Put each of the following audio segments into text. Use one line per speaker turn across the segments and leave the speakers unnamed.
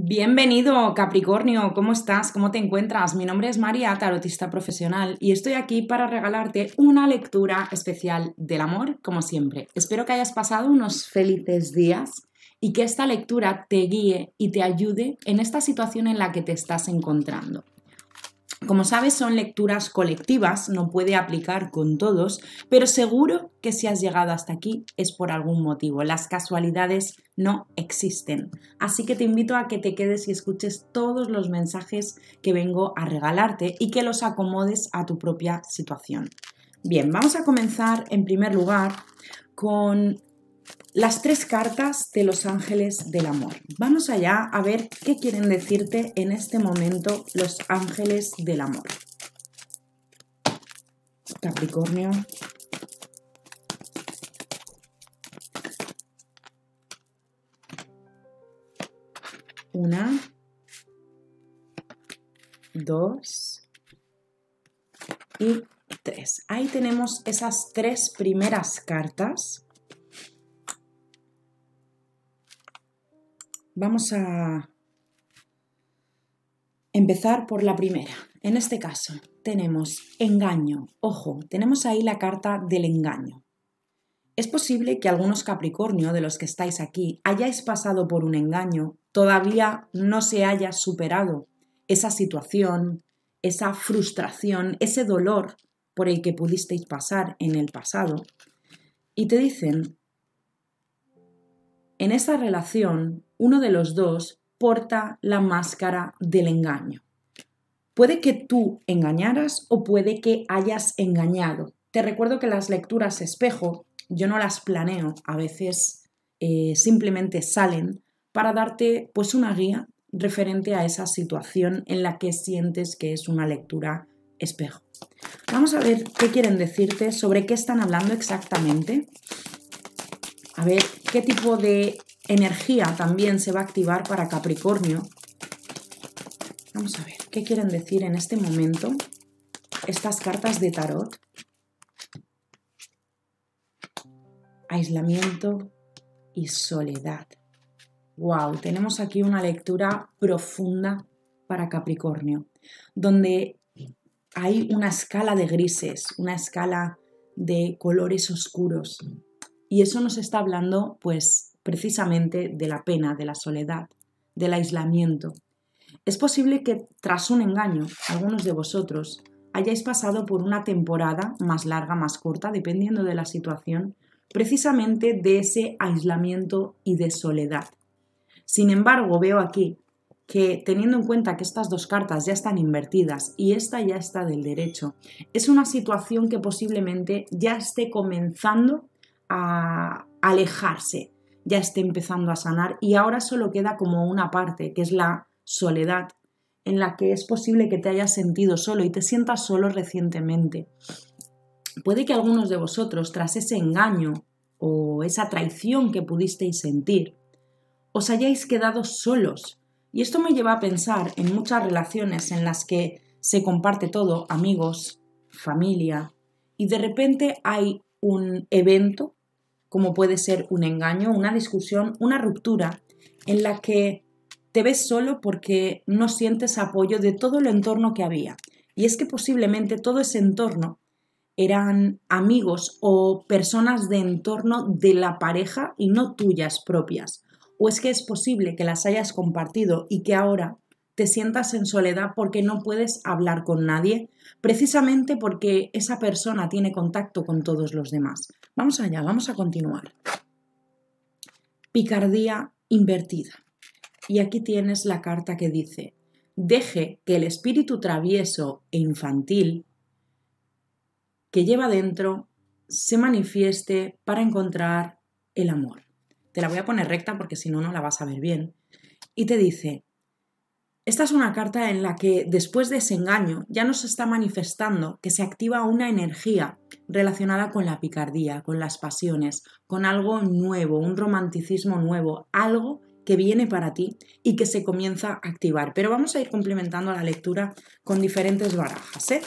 Bienvenido Capricornio, ¿cómo estás? ¿Cómo te encuentras? Mi nombre es María, tarotista profesional, y estoy aquí para regalarte una lectura especial del amor, como siempre. Espero que hayas pasado unos felices días y que esta lectura te guíe y te ayude en esta situación en la que te estás encontrando. Como sabes, son lecturas colectivas, no puede aplicar con todos, pero seguro que si has llegado hasta aquí es por algún motivo. Las casualidades no existen. Así que te invito a que te quedes y escuches todos los mensajes que vengo a regalarte y que los acomodes a tu propia situación. Bien, vamos a comenzar en primer lugar con las tres cartas de los ángeles del amor. Vamos allá a ver qué quieren decirte en este momento los ángeles del amor. Capricornio. Una. Dos. Y tres. Ahí tenemos esas tres primeras cartas Vamos a empezar por la primera. En este caso tenemos engaño. Ojo, tenemos ahí la carta del engaño. Es posible que algunos Capricornio de los que estáis aquí hayáis pasado por un engaño, todavía no se haya superado esa situación, esa frustración, ese dolor por el que pudisteis pasar en el pasado. Y te dicen en esa relación, uno de los dos porta la máscara del engaño. Puede que tú engañaras o puede que hayas engañado. Te recuerdo que las lecturas espejo yo no las planeo, a veces eh, simplemente salen para darte pues una guía referente a esa situación en la que sientes que es una lectura espejo. Vamos a ver qué quieren decirte, sobre qué están hablando exactamente a ver qué tipo de energía también se va a activar para Capricornio. Vamos a ver, ¿qué quieren decir en este momento estas cartas de tarot? Aislamiento y soledad. ¡Wow! Tenemos aquí una lectura profunda para Capricornio, donde hay una escala de grises, una escala de colores oscuros, y eso nos está hablando, pues, precisamente de la pena, de la soledad, del aislamiento. Es posible que tras un engaño, algunos de vosotros hayáis pasado por una temporada más larga, más corta, dependiendo de la situación, precisamente de ese aislamiento y de soledad. Sin embargo, veo aquí que teniendo en cuenta que estas dos cartas ya están invertidas y esta ya está del derecho, es una situación que posiblemente ya esté comenzando a alejarse, ya esté empezando a sanar y ahora solo queda como una parte, que es la soledad, en la que es posible que te hayas sentido solo y te sientas solo recientemente. Puede que algunos de vosotros, tras ese engaño o esa traición que pudisteis sentir, os hayáis quedado solos. Y esto me lleva a pensar en muchas relaciones en las que se comparte todo, amigos, familia, y de repente hay un evento como puede ser un engaño, una discusión, una ruptura, en la que te ves solo porque no sientes apoyo de todo el entorno que había. Y es que posiblemente todo ese entorno eran amigos o personas de entorno de la pareja y no tuyas propias. O es que es posible que las hayas compartido y que ahora te sientas en soledad porque no puedes hablar con nadie, precisamente porque esa persona tiene contacto con todos los demás. Vamos allá, vamos a continuar. Picardía invertida. Y aquí tienes la carta que dice, deje que el espíritu travieso e infantil que lleva dentro se manifieste para encontrar el amor. Te la voy a poner recta porque si no, no la vas a ver bien. Y te dice, esta es una carta en la que después de ese engaño ya nos está manifestando que se activa una energía relacionada con la picardía, con las pasiones, con algo nuevo, un romanticismo nuevo, algo que viene para ti y que se comienza a activar. Pero vamos a ir complementando la lectura con diferentes barajas. ¿eh?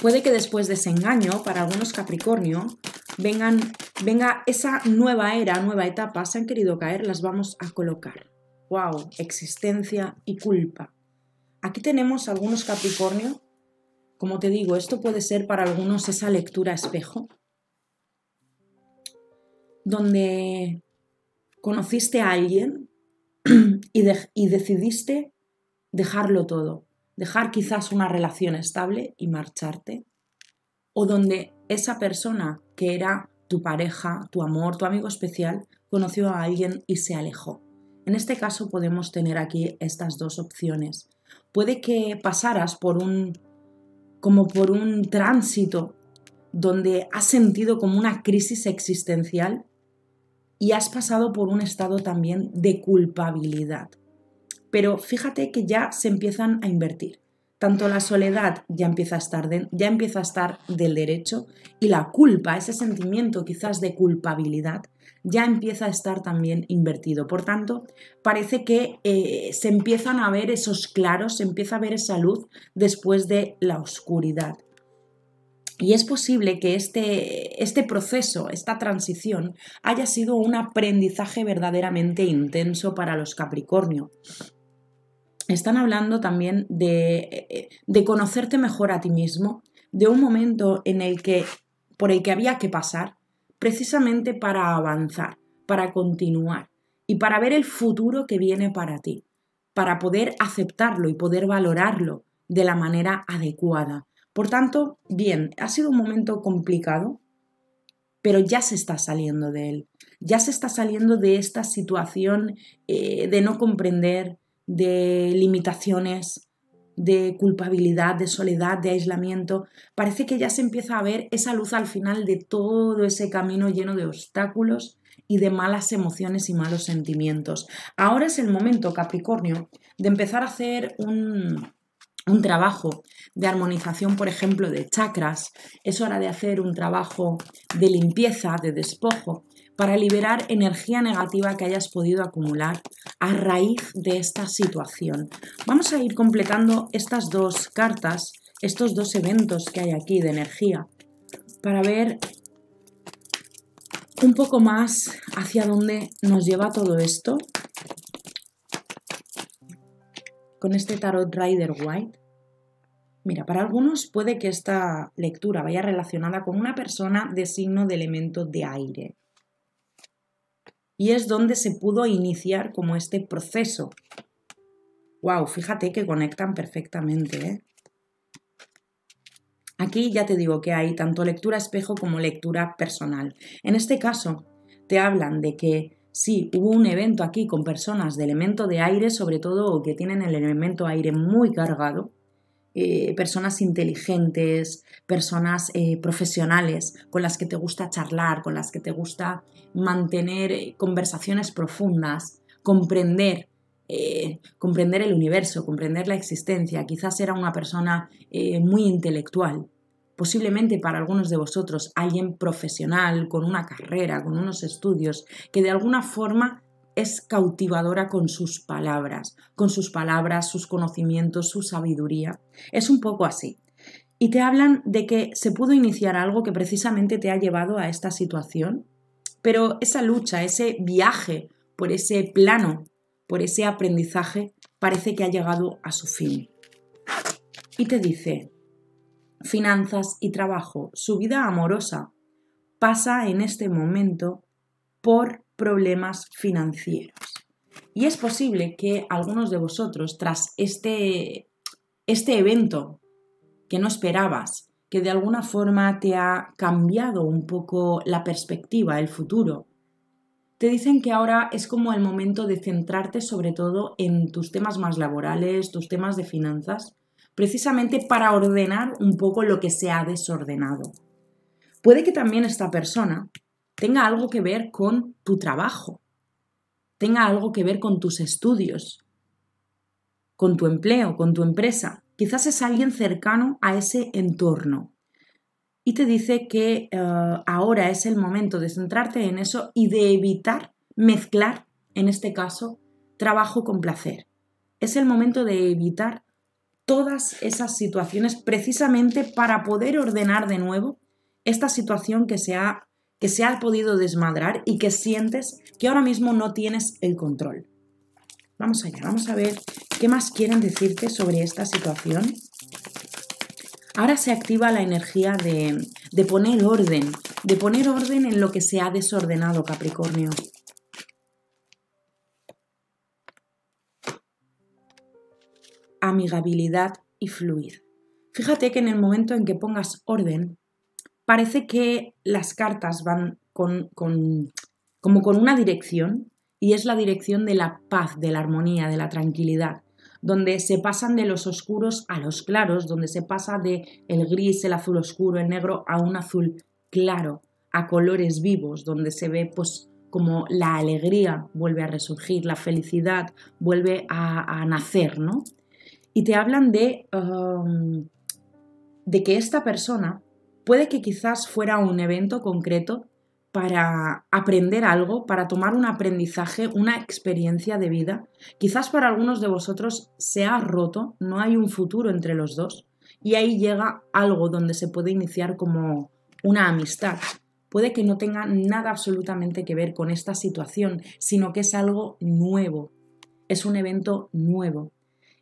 Puede que después de ese engaño, para algunos Capricornio, vengan, venga esa nueva era, nueva etapa, se han querido caer, las vamos a colocar wow, existencia y culpa. Aquí tenemos algunos Capricornio. Como te digo, esto puede ser para algunos esa lectura espejo, donde conociste a alguien y, y decidiste dejarlo todo, dejar quizás una relación estable y marcharte, o donde esa persona que era tu pareja, tu amor, tu amigo especial, conoció a alguien y se alejó. En este caso podemos tener aquí estas dos opciones. Puede que pasaras por un como por un tránsito donde has sentido como una crisis existencial y has pasado por un estado también de culpabilidad. Pero fíjate que ya se empiezan a invertir tanto la soledad ya empieza a estar, del derecho y la culpa, ese sentimiento quizás de culpabilidad, ya empieza a estar también invertido. Por tanto, parece que eh, se empiezan a ver esos claros, se empieza a ver esa luz después de la oscuridad. Y es posible que este, este proceso, esta transición, haya sido un aprendizaje verdaderamente intenso para los Capricornio están hablando también de, eh, de conocerte mejor a ti mismo, de un momento en el que, por el que había que pasar, precisamente para avanzar, para continuar y para ver el futuro que viene para ti, para poder aceptarlo y poder valorarlo de la manera adecuada. Por tanto, bien, ha sido un momento complicado, pero ya se está saliendo de él, ya se está saliendo de esta situación eh, de no comprender, de limitaciones, de culpabilidad, de soledad, de aislamiento. Parece que ya se empieza a ver esa luz al final de todo ese camino lleno de obstáculos y de malas emociones y malos sentimientos. Ahora es el momento, Capricornio, de empezar a hacer un, trabajo de armonización, por ejemplo, de chakras, es hora de hacer un trabajo de limpieza, de despojo, para liberar energía negativa que hayas podido acumular a raíz de esta situación. Vamos a ir completando estas dos cartas, estos dos eventos que hay aquí de energía, para ver un poco más hacia dónde nos lleva todo esto con este tarot Rider White. Mira, para algunos puede que esta lectura vaya relacionada con una persona de signo de elemento de aire y es donde se pudo iniciar como este proceso. Wow, fíjate que conectan perfectamente. ¿eh? Aquí ya te digo que hay tanto lectura espejo como lectura personal. En este caso, te hablan de que sí, hubo un evento aquí con personas de elemento de aire, sobre todo que tienen el elemento aire muy cargado, eh, personas inteligentes, personas eh, profesionales con las que te gusta charlar, con las que te gusta mantener eh, conversaciones profundas, comprender comprender el universo, comprender la existencia. Quizás era una persona muy intelectual, posiblemente para algunos de vosotros, alguien profesional, con una carrera, con unos estudios, que de alguna forma es cautivadora con sus palabras, con sus palabras, sus conocimientos, su sabiduría. Es un poco así. Y te hablan de que se pudo iniciar algo que precisamente te ha llevado a esta situación, pero esa lucha, ese viaje por ese plano, por ese aprendizaje, parece que ha llegado a su fin. Y te dice, finanzas y trabajo, su vida amorosa pasa en este momento por problemas financieros. Y es posible que algunos de vosotros, tras este, este evento que no esperabas, que de alguna forma te ha cambiado un poco la perspectiva, el futuro, te dicen que ahora es como el momento de centrarte sobre todo en tus temas más laborales, tus temas de finanzas, precisamente para ordenar un poco lo que se ha desordenado. Puede que también esta persona tenga algo que ver con tu trabajo, tenga algo que ver con tus estudios, con tu empleo, con tu empresa. Quizás es alguien cercano a ese entorno y te dice que eh, ahora es el momento de centrarte en eso y de evitar mezclar, en este caso, trabajo con placer. Es el momento de evitar todas esas situaciones precisamente para poder ordenar de nuevo esta situación que se ha que se ha podido desmadrar y que sientes que ahora mismo no tienes el control. Vamos allá, vamos a ver qué más quieren decirte sobre esta situación. Ahora se activa la energía de, de poner orden, de poner orden en lo que se ha desordenado, Capricornio. Amigabilidad y fluir. Fíjate que en el momento en que pongas orden, parece que las cartas van con, como con una dirección y es la dirección de la paz, de la armonía, de la tranquilidad donde se pasan de los oscuros a los claros, donde se pasa de el gris, el azul oscuro, el negro a un azul claro, a colores vivos, donde se ve pues como la alegría vuelve a resurgir, la felicidad vuelve a, nacer, ¿no? Y te hablan de, um, de que esta persona Puede que quizás fuera un evento concreto para aprender algo, para tomar un aprendizaje, una experiencia de vida. Quizás para algunos de vosotros se ha roto, no hay un futuro entre los dos, y ahí llega algo donde se puede iniciar como una amistad. Puede que no tenga nada absolutamente que ver con esta situación, sino que es algo nuevo, es un evento nuevo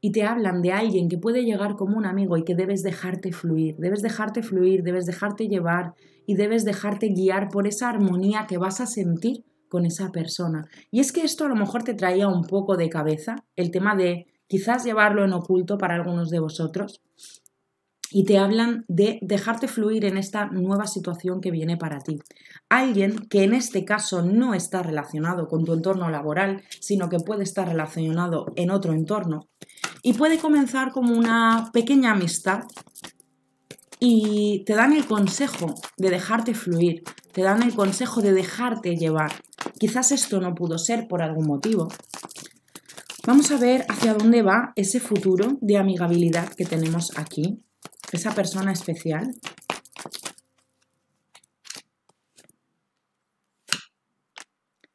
y te hablan de alguien que puede llegar como un amigo y que debes dejarte fluir, debes dejarte fluir, debes dejarte llevar y debes dejarte guiar por esa armonía que vas a sentir con esa persona. Y es que esto a lo mejor te traía un poco de cabeza, el tema de quizás llevarlo en oculto para algunos de vosotros, y te hablan de dejarte fluir en esta nueva situación que viene para ti. Alguien que en este caso no está relacionado con tu entorno laboral, sino que puede estar relacionado en otro entorno, y puede comenzar como una pequeña amistad y te dan el consejo de dejarte fluir, te dan el consejo de dejarte llevar. Quizás esto no pudo ser por algún motivo. Vamos a ver hacia dónde va ese futuro de amigabilidad que tenemos aquí, esa persona especial.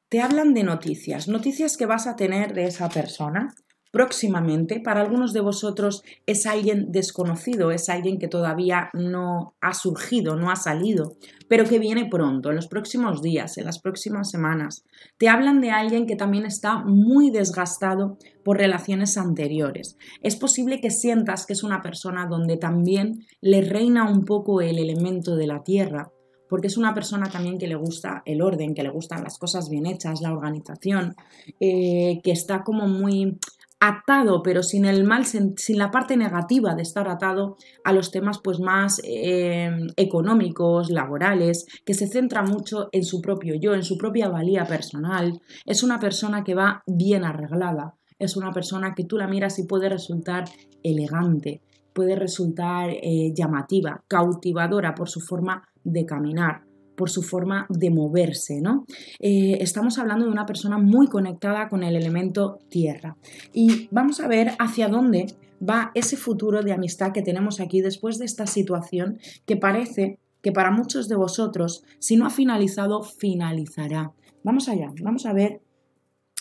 Te hablan de noticias, noticias que vas a tener de esa persona, próximamente. Para algunos de vosotros es alguien desconocido, es alguien que todavía no ha surgido, no ha salido, pero que viene pronto, en los próximos días, en las próximas semanas. Te hablan de alguien que también está muy desgastado por relaciones anteriores. Es posible que sientas que es una persona donde también le reina un poco el elemento de la tierra porque es una persona también que le gusta el orden, que le gustan las cosas bien hechas, la organización, eh, que está como muy atado, pero sin el mal, sin la parte negativa de estar atado a los temas pues más em, económicos, laborales, que se centra mucho en su propio yo, en su propia valía personal. Es una persona que va bien arreglada, es una persona que tú la miras y puede resultar elegante, puede resultar eh, llamativa, cautivadora por su forma de caminar por su forma de moverse, ¿no? Eh, estamos hablando de una persona muy conectada con el elemento tierra. Y vamos a ver hacia dónde va ese futuro de amistad que tenemos aquí después de esta situación que parece que para muchos de vosotros, si no ha finalizado, finalizará. Vamos allá, vamos a ver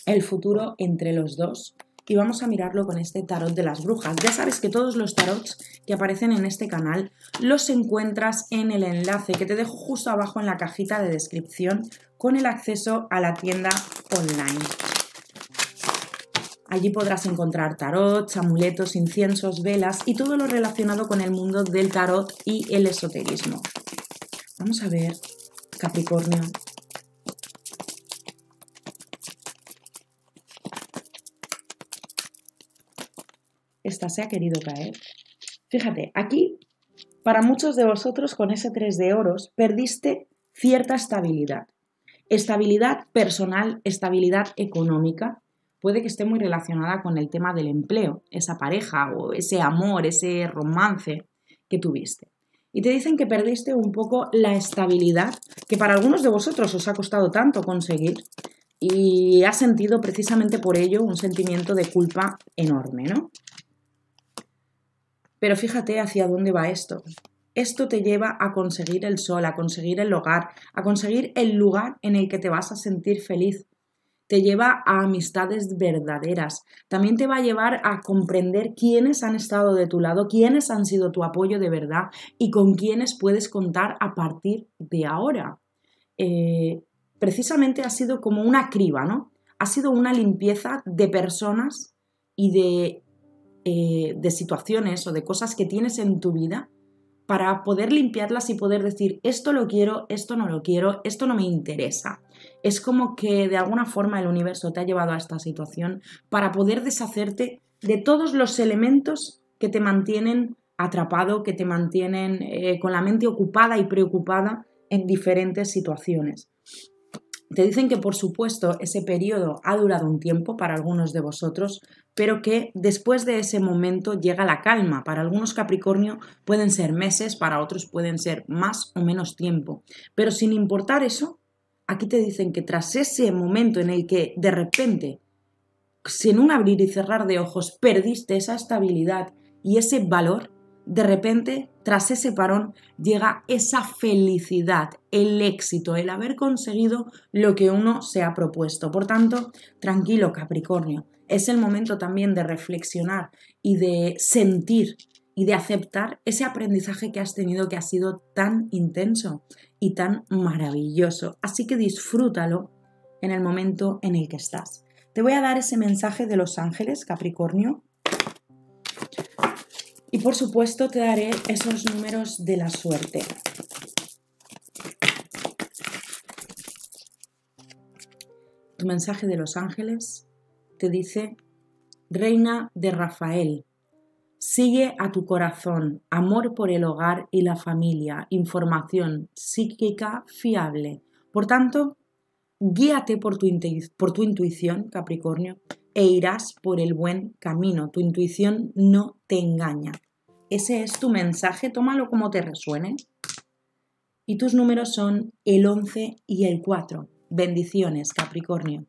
el futuro entre los dos y vamos a mirarlo con este tarot de las brujas. Ya sabes que todos los tarots que aparecen en este canal los encuentras en el enlace que te dejo justo abajo en la cajita de descripción con el acceso a la tienda online. Allí podrás encontrar tarots, amuletos, inciensos, velas y todo lo relacionado con el mundo del tarot y el esoterismo. Vamos a ver, Capricornio, esta se ha querido caer. Fíjate, aquí, para muchos de vosotros con ese 3 de oros, perdiste cierta estabilidad. Estabilidad personal, estabilidad económica, puede que esté muy relacionada con el tema del empleo, esa pareja o ese amor, ese romance que tuviste. Y te dicen que perdiste un poco la estabilidad que para algunos de vosotros os ha costado tanto conseguir y has sentido precisamente por ello un sentimiento de culpa enorme, ¿no? Pero fíjate hacia dónde va esto. Esto te lleva a conseguir el sol, a conseguir el hogar, a conseguir el lugar en el que te vas a sentir feliz. Te lleva a amistades verdaderas. También te va a llevar a comprender quiénes han estado de tu lado, quiénes han sido tu apoyo de verdad y con quiénes puedes contar a partir de ahora. Eh, precisamente ha sido como una criba, ¿no? Ha sido una limpieza de personas y de eh, de situaciones o de cosas que tienes en tu vida para poder limpiarlas y poder decir, esto lo quiero, esto no lo quiero, esto no me interesa. Es como que de alguna forma el universo te ha llevado a esta situación para poder deshacerte de todos los elementos que te mantienen atrapado, que te mantienen eh, con la mente ocupada y preocupada en diferentes situaciones. Te dicen que, por supuesto, ese periodo ha durado un tiempo para algunos de vosotros, pero que después de ese momento llega la calma. Para algunos Capricornio pueden ser meses, para otros pueden ser más o menos tiempo. Pero sin importar eso, aquí te dicen que tras ese momento en el que de repente, sin un abrir y cerrar de ojos, perdiste esa estabilidad y ese valor, de repente, tras ese parón, llega esa felicidad, el éxito, el haber conseguido lo que uno se ha propuesto. Por tanto, tranquilo, Capricornio, es el momento también de reflexionar y de sentir y de aceptar ese aprendizaje que has tenido que ha sido tan intenso y tan maravilloso. Así que disfrútalo en el momento en el que estás. Te voy a dar ese mensaje de los ángeles, Capricornio, y por supuesto te daré esos números de la suerte. Tu mensaje de los ángeles te dice, Reina de Rafael, sigue a tu corazón, amor por el hogar y la familia, información psíquica fiable. Por tanto, guíate por tu, por tu intuición, Capricornio, e irás por el buen camino. Tu intuición no te engaña. Ese es tu mensaje, tómalo como te resuene. Y tus números son el 11 y el 4. Bendiciones, Capricornio.